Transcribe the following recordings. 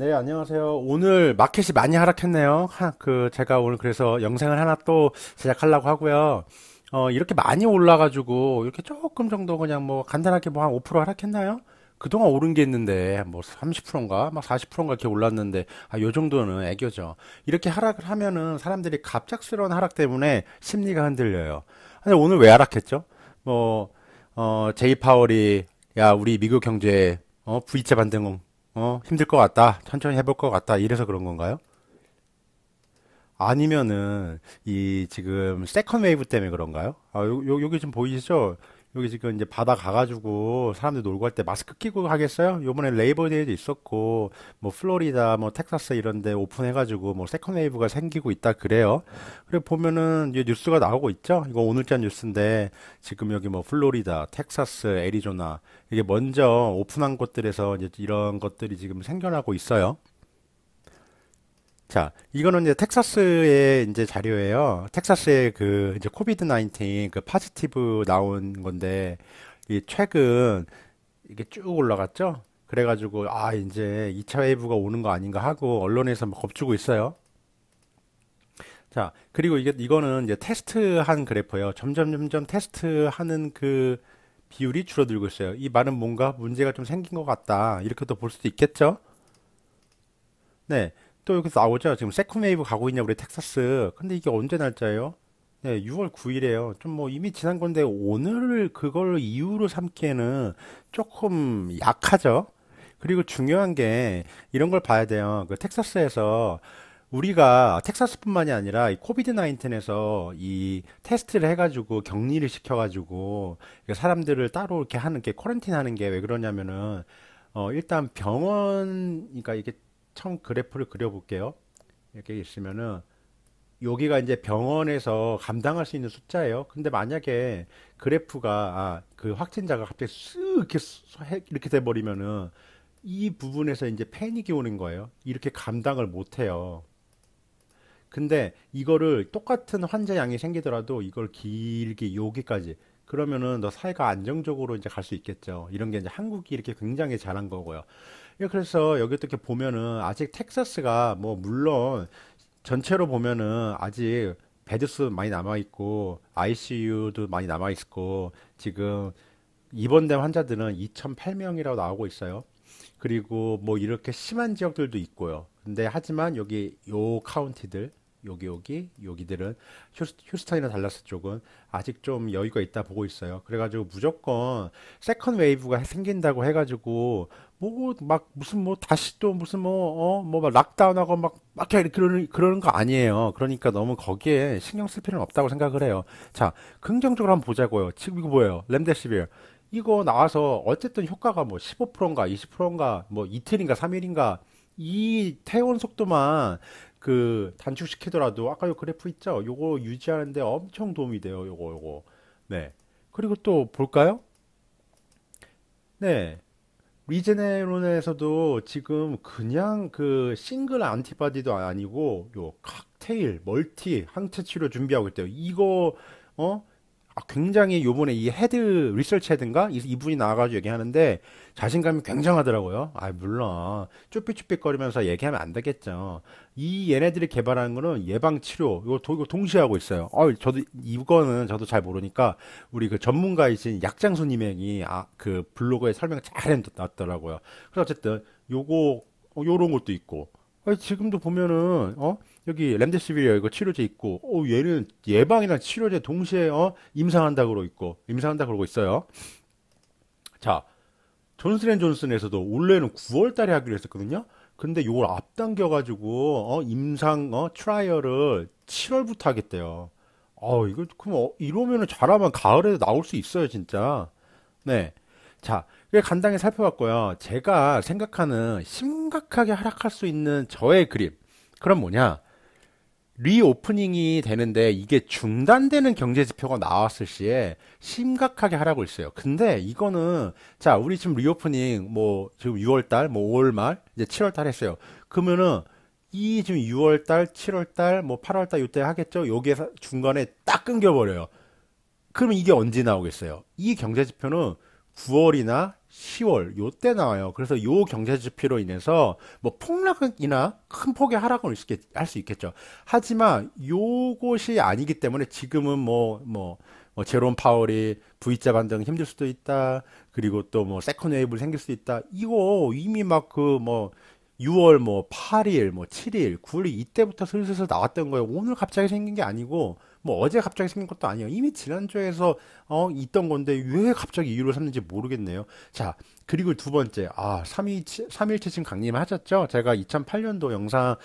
네, 안녕하세요. 오늘 마켓이 많이 하락했네요. 하, 그 제가 오늘 그래서 영상을 하나 또 제작하려고 하고요. 어, 이렇게 많이 올라가지고 이렇게 조금 정도 그냥 뭐 간단하게 뭐 한 5% 하락했나요? 그동안 오른 게 있는데 뭐 30%인가 막 40%인가 이렇게 올랐는데 아요 정도는 애교죠. 이렇게 하락을 하면은 사람들이 갑작스러운 하락 때문에 심리가 흔들려요. 근데 오늘 왜 하락했죠? 뭐 어 제이 파월이 야 우리 미국 경제 어 V자 반등 어, 힘들 것 같다. 천천히 해볼 것 같다. 이래서 그런 건가요? 아니면은 이 지금 세컨 웨이브 때문에 그런가요? 아, 요, 요, 여기 지금 보이시죠? 여기 지금 이제 바다 가가지고 사람들 놀고 할 때 마스크 끼고 하겠어요? 요번에 레이버데이도 있었고, 뭐 플로리다, 뭐 텍사스 이런데 오픈해가지고 뭐 세컨 웨이브가 생기고 있다 그래요. 그리고 보면은 이제 뉴스가 나오고 있죠? 이거 오늘자 뉴스인데 지금 여기 뭐 플로리다, 텍사스, 애리조나 이게 먼저 오픈한 곳들에서 이제 이런 것들이 지금 생겨나고 있어요. 자, 이거는 이제 텍사스의 이제 자료예요. 텍사스의 그 이제 코비드 19그 파지티브 나온 건데 이 최근 이게 쭉 올라갔죠. 그래가지고 아 이제 2차 웨이브가 오는 거 아닌가 하고 언론에서 막 겁주고 있어요. 자, 그리고 이게 이거는 이제 테스트한 그래프예요. 점점 점점 테스트하는 그 비율이 줄어들고 있어요. 이 말은 뭔가 문제가 좀 생긴 것 같다. 이렇게도 볼 수도 있겠죠. 네. 또 여기서 나오죠. 지금 세컨웨이브 가고 있냐 우리 텍사스. 근데 이게 언제 날짜예요? 네, 6월 9일에요. 이좀뭐 이미 지난 건데 오늘 그걸 이유로 삼기에는 조금 약하죠. 그리고 중요한 게 이런 걸 봐야 돼요. 그 텍사스에서 우리가 텍사스뿐만이 아니라 이 코비드 나인틴에서 이 테스트를 해가지고 격리를 시켜가지고 사람들을 따로 이렇게 하는 게코런틴 하는 게 왜 그러냐면은 어 일단 병원 그러니까 이게 처음 그래프를 그려볼게요. 이렇게 있으면은 여기가 이제 병원에서 감당할 수 있는 숫자예요. 근데 만약에 그래프가 아, 그 확진자가 갑자기 쓱 이렇게 이렇게 돼버리면은 이 부분에서 이제 패닉이 오는 거예요. 이렇게 감당을 못해요. 근데 이거를 똑같은 환자 양이 생기더라도 이걸 길게 여기까지 그러면은 너 사회가 안정적으로 이제 갈 수 있겠죠. 이런 게 이제 한국이 이렇게 굉장히 잘한 거고요. 예, 그래서 여기 이렇게 보면은 아직 텍사스가 뭐 물론 전체로 보면은 아직 베드수 많이 남아 있고 ICU도 많이 남아 있고 지금 입원된 환자들은 2,008명이라고 나오고 있어요. 그리고 뭐 이렇게 심한 지역들도 있고요. 근데 하지만 여기 요 카운티들 여기 여기 여기들은 휴스턴이나 달라스 쪽은 아직 좀 여유가 있다 보고 있어요. 그래가지고 무조건 세컨 웨이브가 생긴다고 해가지고 뭐막 뭐 무슨 뭐 다시 또 무슨 뭐어뭐막 락다운하고 막막 그러는 그러는 거 아니에요. 그러니까 너무 거기에 신경 쓸 필요는 없다고 생각을 해요. 자 긍정적으로 한번 보자고요. 지금 이거 뭐예요? 램데시빌 이거 나와서 어쨌든 효과가 뭐 15%인가 20%인가 뭐 이틀인가 3일인가 이 퇴원 속도만 그 단축시키더라도 아까 요 그래프 있죠? 요거 유지하는데 엄청 도움이 돼요. 요거 요거. 네. 그리고 또 볼까요? 네. 리제네론에서도 지금 그냥 그 싱글 안티바디도 아니고 요 칵테일 멀티 항체 치료 준비하고 있대요. 이거 어 아, 굉장히 요번에 이 헤드 리서치 헤드인가 이분이 나와가지고 얘기하는데 자신감이 굉장하더라고요. 아 물론 쭈삣쭈삣거리면서 얘기하면 안 되겠죠. 이 얘네들이 개발하는 거는 예방 치료 이거, 이거 동시에 하고 있어요. 어 저도 이거는 저도 잘 모르니까 우리 그 전문가이신 약장수님이 아그 블로그에 설명 잘 해놨더라고요. 그래서 어쨌든 요거 어, 요런 것도 있고 아니, 지금도 보면은 어 여기 렘데시비어 이거 치료제 있고 어 얘는 예방이나 치료제 동시에 어 임상한다 그러고 있고 임상한다 그러고 있어요. 자 존슨앤존슨에서도 원래는 9월달에 하기로 했었거든요. 근데 요걸 앞당겨 가지고 어 임상 어 트라이얼을 7월부터 하겠대요. 어 이걸 그럼 어, 이러면은 잘하면 가을에 나올 수 있어요 진짜. 네. 자, 그 간단히 살펴봤고요. 제가 생각하는 심각하게 하락할 수 있는 저의 그림. 그럼 뭐냐? 리오프닝이 되는데 이게 중단되는 경제 지표가 나왔을 시에 심각하게 하라고 있어요. 근데 이거는 자, 우리 지금 리오프닝 뭐 지금 6월 달, 뭐 5월 말, 이제 7월 달 했어요. 그러면은 이 지금 6월 달, 7월 달, 뭐 8월 달 이때 하겠죠. 여기에 서 중간에 딱 끊겨 버려요. 그러면 이게 언제 나오겠어요? 이 경제 지표는 9월이나 10월 요때 나와요. 그래서 요 경제 지표로 인해서 뭐 폭락이나 큰 폭의 하락을 할 수 있겠죠. 하지만 요것이 아니기 때문에 지금은 뭐뭐 뭐, 뭐, 제롬 파월이 V자 반등 힘들 수도 있다. 그리고 또 뭐 세컨 웨이브 생길 수 있다. 이거 이미 막 그 뭐 6월 뭐 8일, 뭐 7일, 9일 뭐 이때부터 슬슬 나왔던 거예요. 오늘 갑자기 생긴 게 아니고 뭐 어제 갑자기 생긴 것도 아니에요. 이미 지난주에서 어, 있던 건데 왜 갑자기 이유를샀는지 모르겠네요. 자, 그리고 두 번째. 아, 3일 3일치신 강림 하셨죠? 제가 2008년도 영상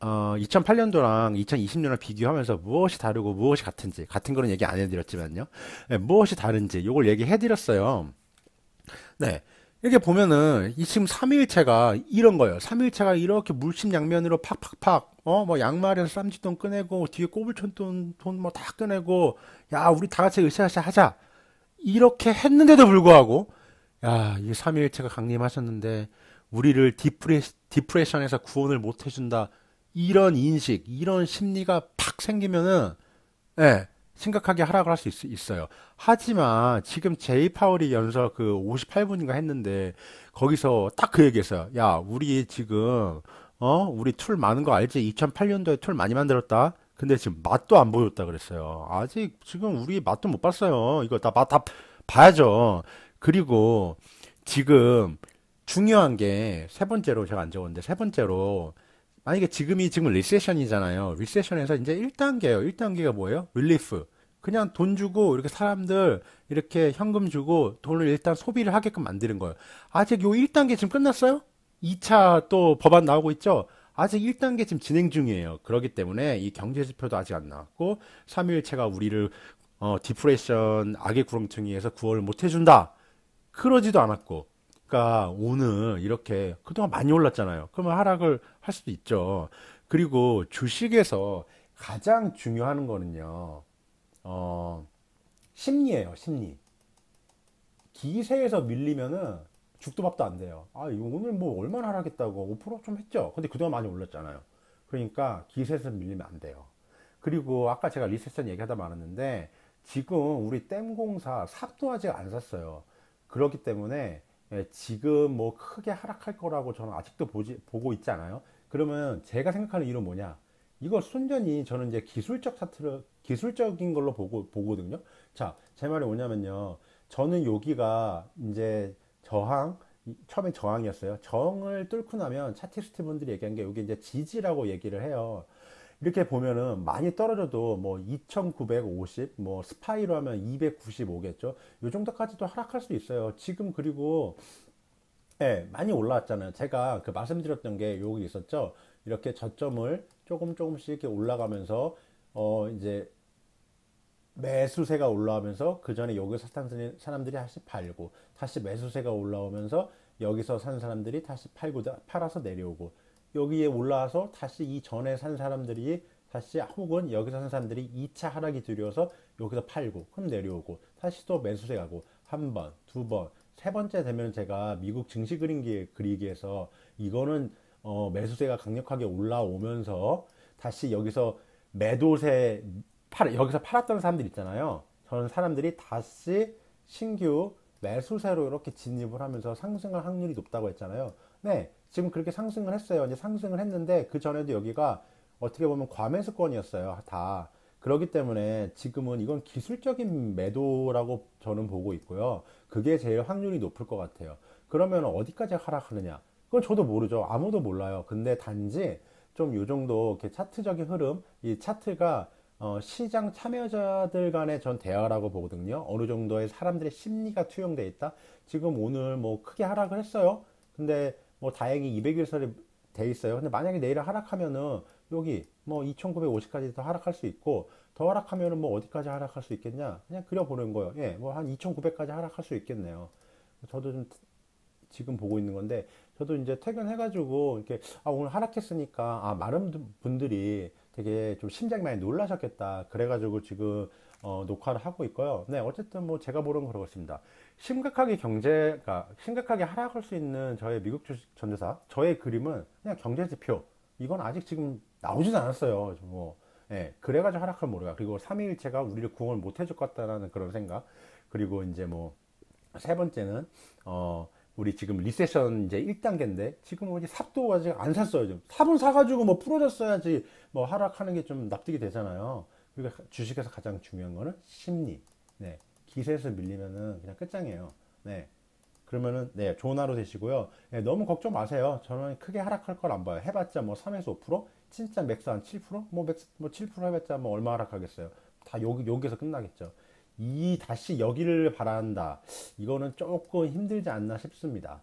어, 2008년도랑 2020년을 비교하면서 무엇이 다르고 무엇이 같은지 같은 그런 얘기 안 해드렸지만요. 네, 무엇이 다른지 요걸 얘기해드렸어요. 네. 이렇게 보면은 지금 3일체가 이런 거예요. 3일체가 이렇게 물심양면으로 팍팍팍 어, 뭐 양말에서 쌈짓돈 꺼내고 뒤에 꼬불촌돈 돈 뭐다 꺼내고 야, 우리 다 같이 으쌰으쌰 하자. 이렇게 했는데도 불구하고 야, 이 삼위일체가 강림하셨는데 우리를 디프레 디프레션에서 구원을 못 해준다. 이런 인식, 이런 심리가 팍 생기면은 예, 심각하게 하락을 할 수 있어요. 하지만 지금 제이 파월이 연서 그 58분인가 했는데 거기서 딱 그 얘기했어요. 야, 우리 지금 어, 우리 툴 많은 거 알지? 2008년도에 툴 많이 만들었다. 근데 지금 맛도 안 보였다 그랬어요. 아직 지금 우리 맛도 못 봤어요. 이거 다 맛 다 봐야죠. 그리고 지금 중요한 게 세 번째로 제가 안 적었는데 세 번째로 만약에 지금이 지금 리세션이잖아요. 리세션에서 이제 1단계예요. 1단계가 뭐예요? 릴리프. 그냥 돈 주고 이렇게 사람들 이렇게 현금 주고 돈을 일단 소비를 하게끔 만드는 거예요. 아직 요 1단계 지금 끝났어요? 2차 또 법안 나오고 있죠. 아직 1단계 지금 진행 중이에요. 그렇기 때문에 이 경제 지표도 아직 안 나왔고 3일체가 우리를 어, 디프레션 악의 구렁텅이에서 구월를못 해준다. 그러지도 않았고. 그러니까 오늘 이렇게 그동안 많이 올랐잖아요. 그러면 하락을 할 수도 있죠. 그리고 주식에서 가장 중요한 거는요. 어, 심리예요. 심리. 기세에서 밀리면은 죽도 밥도 안 돼요. 아, 이거 오늘 뭐 얼마나 하라겠다고 5%좀 했죠. 근데 그동안 많이 올랐잖아요. 그러니까 기세에서 밀리면 안 돼요. 그리고 아까 제가 리세션 얘기하다 말았는데 지금 우리 땜공사 삽도 아직 안 샀어요. 그렇기 때문에 예, 지금 뭐 크게 하락할 거라고 저는 아직도 보지, 보고 있지 않아요. 그러면 제가 생각하는 이유는 뭐냐? 이거 순전히 저는 이제 기술적 차트를 기술적인 걸로 보고 보거든요. 자, 제 말이 뭐냐면요. 저는 여기가 이제 저항 처음에 저항이었어요. 저항을 뚫고 나면 차티스트 분들이 얘기한 게 이게 이제 지지라고 얘기를 해요. 이렇게 보면은 많이 떨어져도 뭐 2950, 뭐 스파이로 하면 295겠죠. 요 정도까지도 하락할 수 있어요. 지금 그리고 예, 많이 올라왔잖아요. 제가 그 말씀드렸던 게 여기 있었죠. 이렇게 저점을 조금 조금씩 이렇게 올라가면서 어 이제 매수세가 올라오면서 그 전에 여기서 산 사람들이 다시 팔고 다시 매수세가 올라오면서 여기서 산 사람들이 다시 팔고 팔아서 내려오고 여기에 올라와서 다시 이 전에 산 사람들이 다시 혹은 여기서 산 사람들이 2차 하락이 두려워서 여기서 팔고 그럼 내려오고 다시 또 매수세 가고 한 번, 두 번, 세 번째 되면 제가 미국 증시 그린기 그리기에서 이거는 어, 매수세가 강력하게 올라오면서 다시 여기서 매도세 팔, 여기서 팔았던 사람들 있잖아요. 저는 사람들이 다시 신규 매수세로 이렇게 진입을 하면서 상승할 확률이 높다고 했잖아요. 네, 지금 그렇게 상승을 했어요. 이제 상승을 했는데 그 전에도 여기가 어떻게 보면 과매수권이었어요. 다. 그렇기 때문에 지금은 이건 기술적인 매도라고 저는 보고 있고요. 그게 제일 확률이 높을 것 같아요. 그러면 어디까지 하락하느냐? 그건 저도 모르죠. 아무도 몰라요. 근데 단지 좀 요 정도 이렇게 차트적인 흐름, 이 차트가 어, 시장 참여자들 간의 전 대화라고 보거든요. 어느 정도의 사람들의 심리가 투영돼 있다. 지금 오늘 뭐 크게 하락을 했어요. 근데 뭐 다행히 200일선이 돼 있어요. 근데 만약에 내일 하락하면은 여기 뭐 2,950까지 도 하락할 수 있고 더 하락하면은 뭐 어디까지 하락할 수 있겠냐? 그냥 그려보는 거예요. 예, 뭐 한 2,900까지 하락할 수 있겠네요. 저도 좀 지금 보고 있는 건데 저도 이제 퇴근해가지고 이렇게 아 오늘 하락했으니까 아 많은 분들이 되게 좀 심장이 많이 놀라셨겠다. 그래가지고 지금 어, 녹화를 하고 있고요. 네, 어쨌든 뭐 제가 보는 그렇습니다. 심각하게 경제가 그러니까 심각하게 하락할 수 있는 저의 미국 주식 전도사 저의 그림은 그냥 경제 지표 이건 아직 지금 나오지도 않았어요. 뭐 예, 그래가지고 하락할 모르가 그리고 3위일체가 우리를 구원을 못 해줄 것 같다라는 그런 생각 그리고 이제 뭐 세 번째는 어 우리 지금 리세션 이제 1단계인데 지금 은 이제 삽도 아직 안 샀어요. 지 삽은 사가지고 뭐 풀어졌어야지 뭐 하락하는 게 좀 납득이 되잖아요. 그러니까 주식에서 가장 중요한 거는 심리. 네. 기세에서 밀리면은 그냥 끝장이에요. 네. 그러면은 네, 좋은 하루 되시고요. 네, 너무 걱정 마세요. 저는 크게 하락할 걸 안 봐요. 해봤자 뭐 3에서 5%, 진짜 맥스 한 7%, 뭐 맥스 뭐7% 해봤자 뭐 얼마 하락하겠어요. 다 여기 여기서 끝나겠죠. 이 다시 여기를 바란다. 이거는 조금 힘들지 않나 싶습니다.